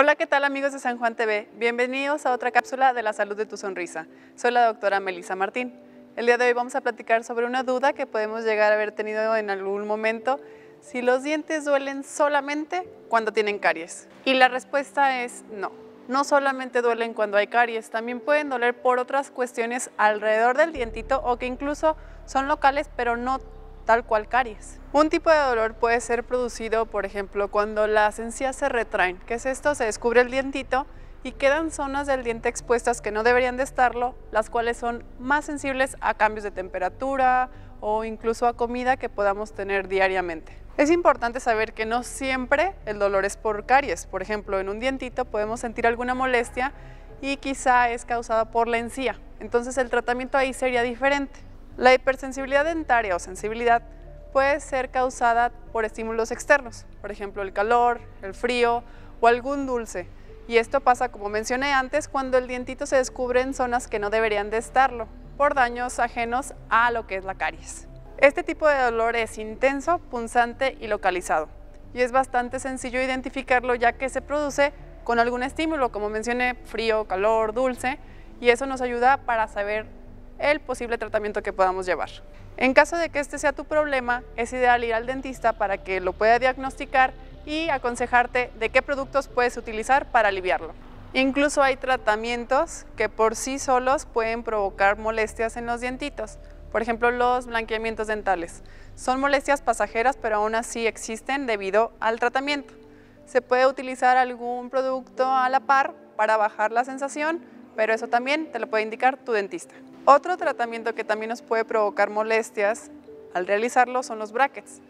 Hola, ¿qué tal amigos de San Juan TV? Bienvenidos a otra cápsula de la salud de tu sonrisa. Soy la doctora Melissa Martín. El día de hoy vamos a platicar sobre una duda que podemos llegar a haber tenido en algún momento, si los dientes duelen solamente cuando tienen caries. Y la respuesta es no. No solamente duelen cuando hay caries, también pueden doler por otras cuestiones alrededor del dientito o que incluso son locales pero no tal cual caries. Un tipo de dolor puede ser producido, por ejemplo, cuando las encías se retraen. que es esto? Se descubre el dientito y quedan zonas del diente expuestas que no deberían de estarlo, las cuales son más sensibles a cambios de temperatura o incluso a comida que podamos tener diariamente. Es importante saber que no siempre el dolor es por caries. Por ejemplo, en un dientito podemos sentir alguna molestia y quizá es causada por la encía. Entonces el tratamiento ahí sería diferente. La hipersensibilidad dentaria o sensibilidad puede ser causada por estímulos externos, por ejemplo el calor, el frío o algún dulce. Y esto pasa, como mencioné antes, cuando el dientito se descubre en zonas que no deberían de estarlo, por daños ajenos a lo que es la caries. Este tipo de dolor es intenso, punzante y localizado. Y es bastante sencillo identificarlo ya que se produce con algún estímulo, como mencioné, frío, calor, dulce, y eso nos ayuda para saber el posible tratamiento que podamos llevar. En caso de que este sea tu problema, es ideal ir al dentista para que lo pueda diagnosticar y aconsejarte de qué productos puedes utilizar para aliviarlo. Incluso hay tratamientos que por sí solos pueden provocar molestias en los dientitos, por ejemplo los blanqueamientos dentales. Son molestias pasajeras pero aún así existen debido al tratamiento. Se puede utilizar algún producto a la par para bajar la sensación, pero eso también te lo puede indicar tu dentista. Otro tratamiento que también nos puede provocar molestias al realizarlo son los brackets.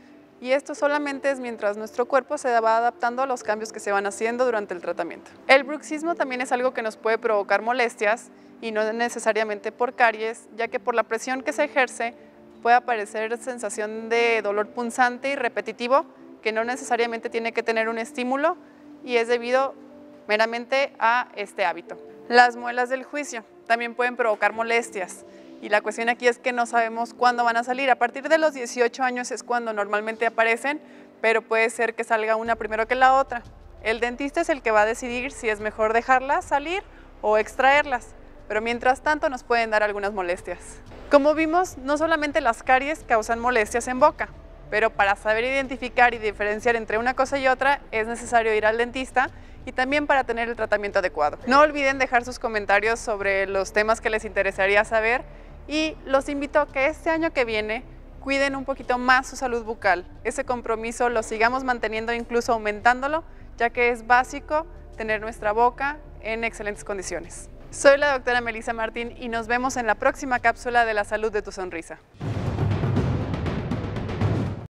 Y esto solamente es mientras nuestro cuerpo se va adaptando a los cambios que se van haciendo durante el tratamiento. El bruxismo también es algo que nos puede provocar molestias y no necesariamente por caries, ya que por la presión que se ejerce puede aparecer sensación de dolor punzante y repetitivo que no necesariamente tiene que tener un estímulo y es debido a meramente a este hábito. Las muelas del juicio también pueden provocar molestias. Y la cuestión aquí es que no sabemos cuándo van a salir. A partir de los 18 años es cuando normalmente aparecen, pero puede ser que salga una primero que la otra. El dentista es el que va a decidir si es mejor dejarlas salir o extraerlas, pero mientras tanto nos pueden dar algunas molestias. Como vimos, no solamente las caries causan molestias en boca, pero para saber identificar y diferenciar entre una cosa y otra es necesario ir al dentista y también para tener el tratamiento adecuado. No olviden dejar sus comentarios sobre los temas que les interesaría saber y los invito a que este año que viene cuiden un poquito más su salud bucal. Ese compromiso lo sigamos manteniendo, incluso aumentándolo, ya que es básico tener nuestra boca en excelentes condiciones. Soy la doctora Melissa Martín y nos vemos en la próxima cápsula de la salud de tu sonrisa.